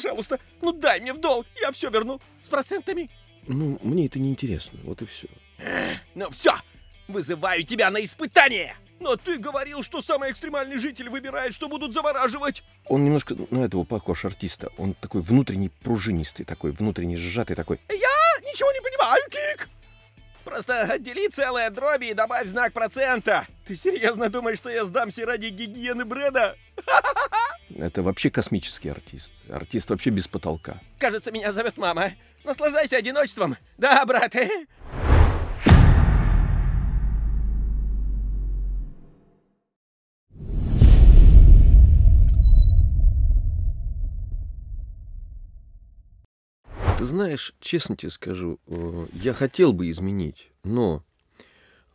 Пожалуйста, ну дай мне в долг, я все верну. С процентами. Ну, мне это не интересно, вот и все. ну все, вызываю тебя на испытание. Но ты говорил, что самый экстремальный житель выбирает, что будут завораживать. Он немножко на этого похож артиста. Он такой внутренний пружинистый, такой внутренний сжатый такой. Я ничего не понимаю, Кик. Просто отдели целое дроби и добавь знак процента. Ты серьезно думаешь, что я сдамся ради гигиены Брэда? Ха-ха-ха! Это вообще космический артист. Артист вообще без потолка. Кажется, меня зовет мама. Наслаждайся одиночеством. Да, брат. Ты знаешь, честно тебе скажу, э, я хотел бы изменить, но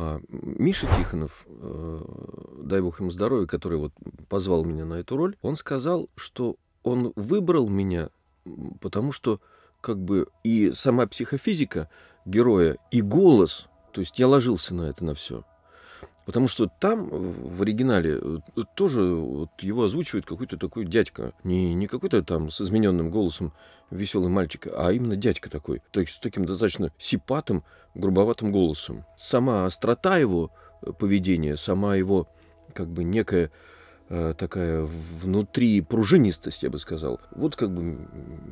а, Миша Тихонов, э, дай бог ему здоровья, который вот позвал меня на эту роль, он сказал, что он выбрал меня, потому что как бы и сама психофизика героя, и голос, то есть я ложился на это на все. Потому что там, в оригинале, э, тоже вот его озвучивает какой-то такой дядька. Не, не какой-то там с измененным голосом веселый мальчик, а именно дядька такой. То есть с таким достаточно сипатым, грубоватым голосом. Сама острота его э, поведения, сама его как бы некая э, такая внутри пружинистость, я бы сказал. Вот как бы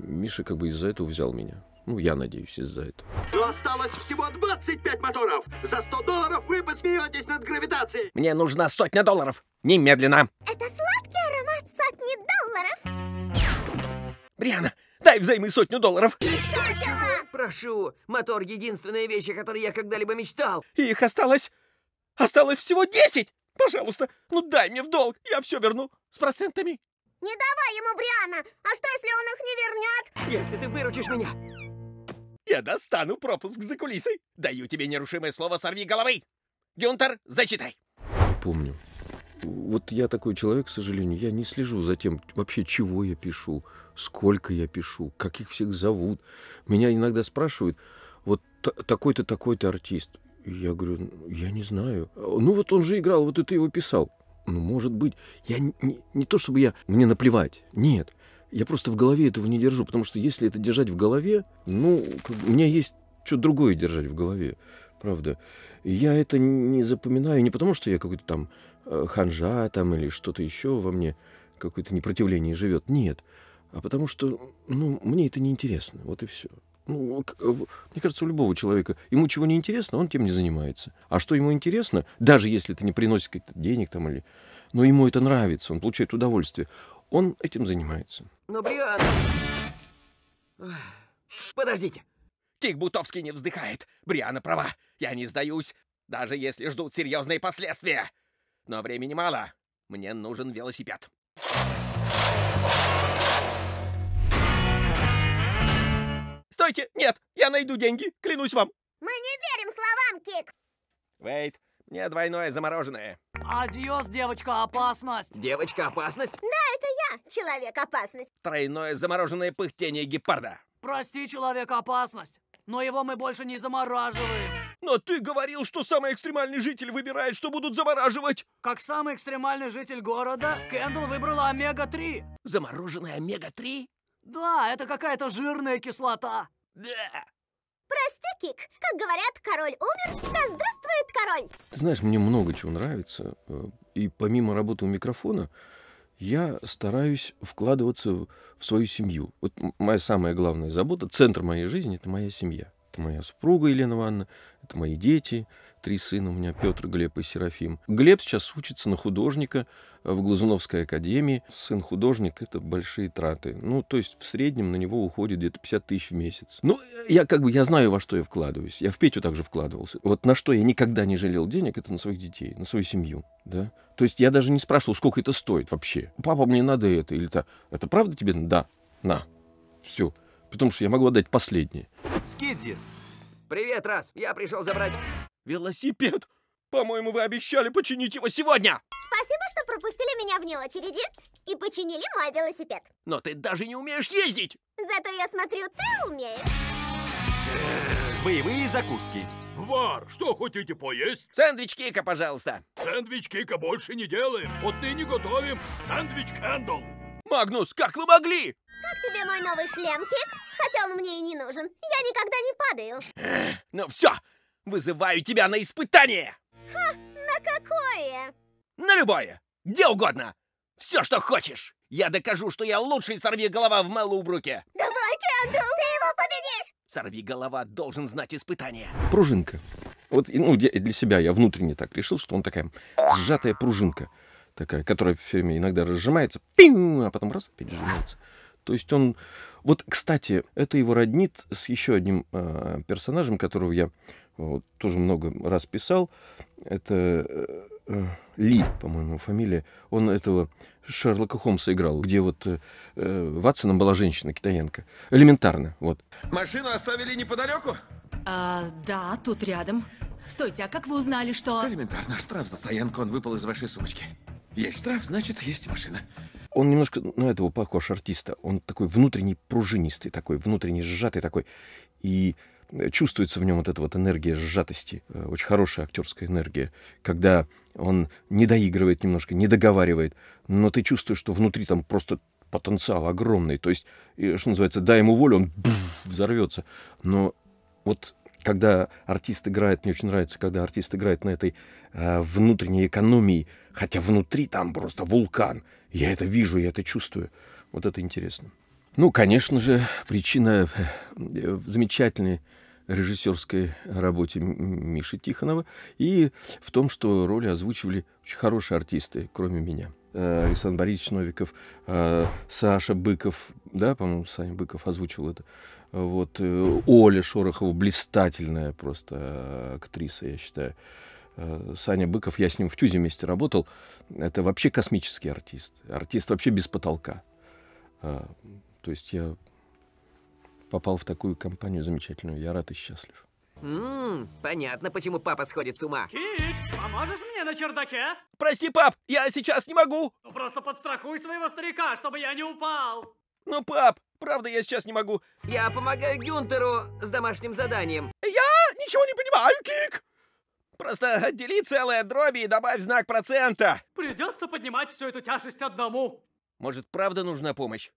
Миша как бы из-за этого взял меня. Ну, я надеюсь, из-за этого осталось всего 25 моторов. За 100 долларов вы посмеетесь над гравитацией. Мне нужна сотня долларов. Немедленно. Это сладкий аромат сотни долларов. Бриана, дай взаймы сотню долларов. Еще чего? Прошу, мотор — единственная вещь, о которой я когда-либо мечтал. их осталось... осталось всего 10. Пожалуйста, ну дай мне в долг, я все верну с процентами. Не давай ему, Бриана! А что, если он их не вернет? Если ты выручишь меня, я достану пропуск за кулисы. Даю тебе нерушимое слово «сорви головы». Гюнтер, зачитай. Помню. Вот я такой человек, к сожалению, я не слежу за тем, вообще чего я пишу, сколько я пишу, как их всех зовут. Меня иногда спрашивают, вот такой-то, такой-то артист. Я говорю, я не знаю. Ну вот он же играл, вот это его писал. Ну, может быть. Я не, не то, чтобы я... Мне наплевать. Нет. Я просто в голове этого не держу, потому что если это держать в голове, ну, у меня есть что другое держать в голове, правда. Я это не запоминаю не потому, что я какой-то там э, ханжа там или что-то еще во мне, какое-то непротивление живет. Нет. А потому что, ну, мне это неинтересно. Вот и все. Ну, э, мне кажется, у любого человека, ему чего не интересно, он тем не занимается. А что ему интересно, даже если это не приносит каких-то денег там или... Но ему это нравится, он получает удовольствие. Он этим занимается. Ну, Но, Бриан... Подождите. Кик Бутовский не вздыхает. Бриана права. Я не сдаюсь, даже если ждут серьезные последствия. Но времени мало. Мне нужен велосипед. Стойте! Нет! Я найду деньги! Клянусь вам! Мы не верим словам, Кик! Вейт, мне двойное замороженное. Адьос, девочка, опасность! Девочка, опасность? Да, это я, человек-опасность. Тройное замороженное пыхтение гепарда. Прости, человек-опасность, но его мы больше не замораживаем. Но ты говорил, что самый экстремальный житель выбирает, что будут замораживать. Как самый экстремальный житель города, Кэндл выбрала омега-3. Замороженная омега-3? Да, это какая-то жирная кислота. Прости, Кик. Как говорят, король умер, да здравствует огонь! Ты знаешь, мне много чего нравится. Э, и помимо работы у микрофона, я стараюсь вкладываться в свою семью. Вот моя самая главная забота, центр моей жизни – это моя семья. Это моя супруга Елена Ивановна, это мои дети, три сына у меня, Петр, Глеб и Серафим. Глеб сейчас учится на художника в Глазуновской академии. Сын художник — это большие траты. Ну, то есть в среднем на него уходит где-то 50 тысяч в месяц. Ну, я как бы, я знаю, во что я вкладываюсь. Я в Петю также вкладывался. Вот на что я никогда не жалел денег, это на своих детей, на свою семью, да. То есть я даже не спрашивал, сколько это стоит вообще. Папа, мне надо это или то. Это правда тебе? Да. На. Все. Потому что я могу отдать последнее. Скидзис. Привет, раз. Я пришел забрать... Велосипед! По-моему, вы обещали починить его сегодня! Спасибо, что пропустили меня вне очереди и починили мой велосипед. Но ты даже не умеешь ездить! Зато я смотрю, ты умеешь. Боевые закуски. Вар, что хотите поесть? Сэндвич Кика, пожалуйста. Сэндвич Кика больше не делаем. Отныне готовим сэндвич Кэндл. Магнус, как вы могли? Как тебе мой новый шлем, Кик? Хотя он мне и не нужен. Я никогда не падаю. Эх, ну все, Вызываю тебя на испытание! Ха, на какое? На любое! Где угодно! Все, что хочешь! Я докажу, что я лучший Сорви голова в Мэллоубруке! Давай, Крэндл! Ты его победишь! Сорви голова должен знать испытание. Пружинка. Вот ну, для себя я внутренне так решил, что он такая сжатая пружинка, такая, которая в фильме иногда разжимается, пинг, а потом раз, опять сжимается. То есть он... Вот, кстати, это его роднит с еще одним э, персонажем, которого я вот, тоже много раз писал. Это э, э, ли, по-моему, фамилия, он этого Шерлока Холмса играл, где вот э, э, Ватсоном была женщина, китаянка. Элементарно, вот. Машину оставили неподалеку? А, да, тут рядом. Стойте, а как вы узнали, что... Элементарно, штраф за стоянку, он выпал из вашей сумочки. Есть штраф, значит, есть машина. Он немножко на этого похож артиста. Он такой внутренний пружинистый, такой внутренний сжатый такой. И чувствуется в нем вот эта вот энергия сжатости, э, очень хорошая актерская энергия, когда он не доигрывает немножко, не договаривает, но ты чувствуешь, что внутри там просто потенциал огромный. То есть, что называется, дай ему волю, он взорвется. Но вот когда артист играет, мне очень нравится, когда артист играет на этой э, внутренней экономии, хотя внутри там просто вулкан. Я это вижу, я это чувствую. Вот это интересно. Ну, конечно же, причина э, в замечательной режиссерской работе Миши Тихонова и в том, что роли озвучивали очень хорошие артисты, кроме меня. Э, Александр Борисович Новиков, э, Саша Быков, да, по-моему, Саня Быков озвучил это. Вот Оля Шорохова, блистательная просто актриса, я считаю. Саня Быков, я с ним в Тюзе вместе работал, это вообще космический артист. Артист вообще без потолка. То есть я попал в такую компанию замечательную. Я рад и счастлив. Ммм, понятно, почему папа сходит с ума. Кит, поможешь мне на чердаке? Прости, пап, я сейчас не могу. Ну просто подстрахуй своего старика, чтобы я не упал. Ну, пап, правда, я сейчас не могу. Я помогаю Гюнтеру с домашним заданием. Я ничего не понимаю, Кик. Просто отдели целое дроби и добавь знак процента. Придется поднимать всю эту тяжесть одному. Может, правда нужна помощь?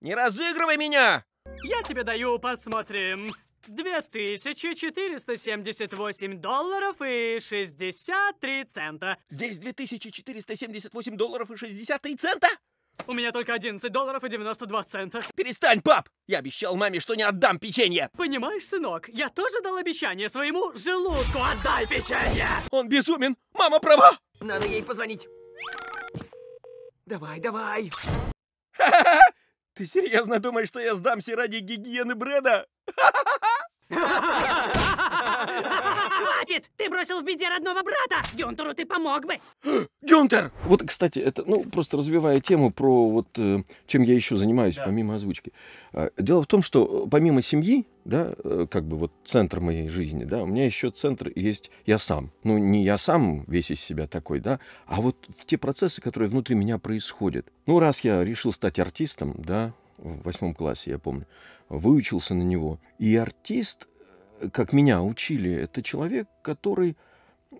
Не разыгрывай меня! Я тебе даю, посмотрим. 2478 долларов и 63 цента. Здесь 2478 долларов и 63 цента? У меня только 11 долларов и 92 цента. Перестань, пап! Я обещал маме, что не отдам печенье. Понимаешь, сынок, я тоже дал обещание своему желудку. Отдай печенье! Он безумен. Мама права. Надо ей позвонить. Давай, давай. Ха-ха-ха! Ты серьезно думаешь, что я сдамся ради гигиены Брэда? Хватит! Ты бросил в беде родного брата! Гюнтеру ты помог бы! Гюнтер! Вот, кстати, это, ну, просто развивая тему про вот, э, чем я еще занимаюсь, да. помимо озвучки. А, дело в том, что э, помимо семьи, да, э, как бы вот центр моей жизни, да, у меня еще центр есть я сам. Ну, не я сам весь из себя такой, да, а вот те процессы, которые внутри меня происходят. Ну, раз я решил стать артистом, да, в восьмом классе, я помню, выучился на него. И артист как меня учили, это человек, который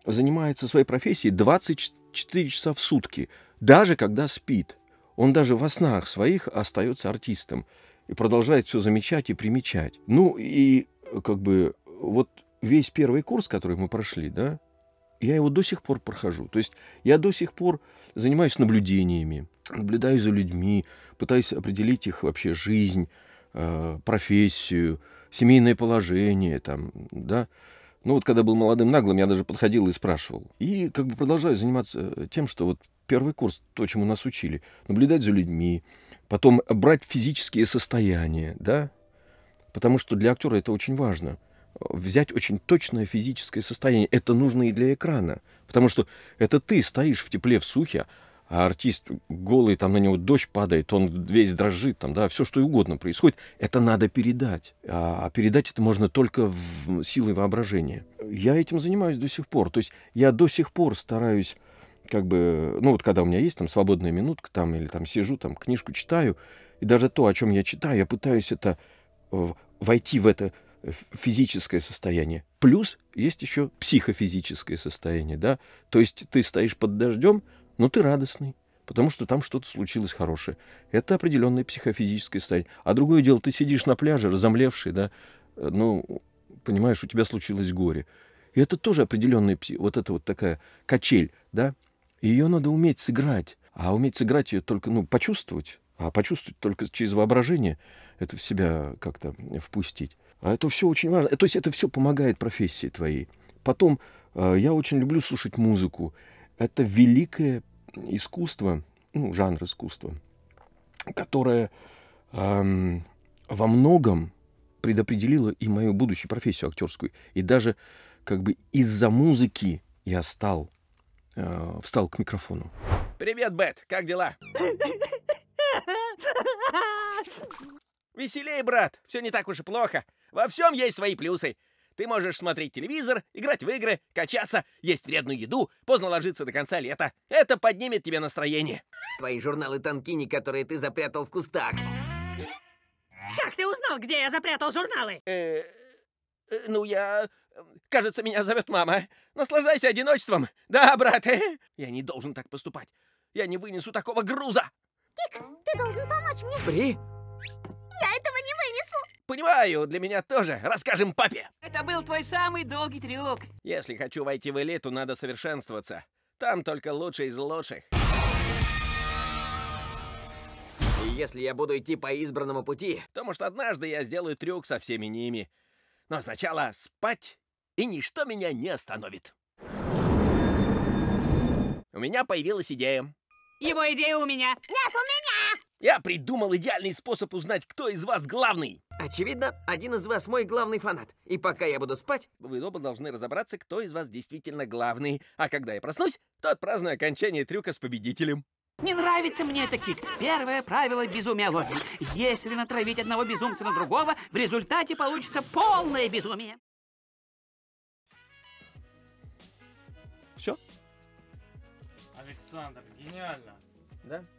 занимается своей профессией 24 часа в сутки, даже когда спит. Он даже во снах своих остается артистом и продолжает все замечать и примечать. Ну и как бы вот весь первый курс, который мы прошли, да, я его до сих пор прохожу. То есть я до сих пор занимаюсь наблюдениями, наблюдаю за людьми, пытаюсь определить их вообще жизнь, Э, профессию, семейное положение, там, да. Ну вот когда был молодым наглым, я даже подходил и спрашивал. И как бы продолжаю заниматься э, тем, что вот первый курс, то, чему нас учили, наблюдать за людьми, потом брать физические состояния, да, потому что для актера это очень важно. Взять очень точное физическое состояние. Это нужно и для экрана. Потому что это ты стоишь в тепле, в сухе, а артист голый, там на него дождь падает, он весь дрожит, там, да, все что угодно происходит, это надо передать. А, а передать это можно только в силой воображения. Я этим занимаюсь до сих пор. То есть я до сих пор стараюсь как бы, ну вот когда у меня есть там свободная минутка, там или там сижу, там книжку читаю, и даже то, о чем я читаю, я пытаюсь это э, войти в это э, физическое состояние. Плюс есть еще психофизическое состояние, да, то есть ты стоишь под дождем, но ты радостный, потому что там что-то случилось хорошее. Это определенная психофизическая стадия. А другое дело, ты сидишь на пляже, разомлевший, да, э, ну, понимаешь, у тебя случилось горе. И это тоже определенная, вот это вот такая качель, да, и ее надо уметь сыграть. А уметь сыграть ее только, ну, почувствовать, а почувствовать только через воображение, это в себя как-то впустить. А это все очень важно. То есть это все помогает профессии твоей. Потом э, я очень люблю слушать музыку это великое искусство, ну, жанр искусства, которое эм, во многом предопределило и мою будущую профессию актерскую. И даже как бы из-за музыки я стал, э, встал к микрофону. Привет, Бет, как дела? Веселее, брат, все не так уж и плохо. Во всем есть свои плюсы. Ты можешь смотреть телевизор, играть в игры, качаться, есть вредную еду, поздно ложиться до конца лета. Это поднимет тебе настроение. Твои журналы Танкини, которые ты запрятал в кустах. Как ты узнал, где я запрятал журналы? Э, э ну, я... Кажется, меня зовет мама. Наслаждайся одиночеством. Да, брат, я не должен так поступать. Я не вынесу такого груза. Тик, ты должен помочь мне. При. Я этого не вынесу. Понимаю, для меня тоже. Расскажем папе. Это был твой самый долгий трюк. Если хочу войти в элиту, надо совершенствоваться. Там только лучшие из лучших. И если я буду идти по избранному пути, то, может, однажды я сделаю трюк со всеми ними. Но сначала спать, и ничто меня не остановит. У меня появилась идея. Его идея у меня. Нет, у меня! Я придумал идеальный способ узнать, кто из вас главный. Очевидно, один из вас мой главный фанат. И пока я буду спать, вы оба должны разобраться, кто из вас действительно главный. А когда я проснусь, то отпраздную окончание трюка с победителем. Не нравится мне это, Кит. Первое правило безумия логики. Если натравить одного безумца на другого, в результате получится полное безумие. Все? Александр, гениально. Да?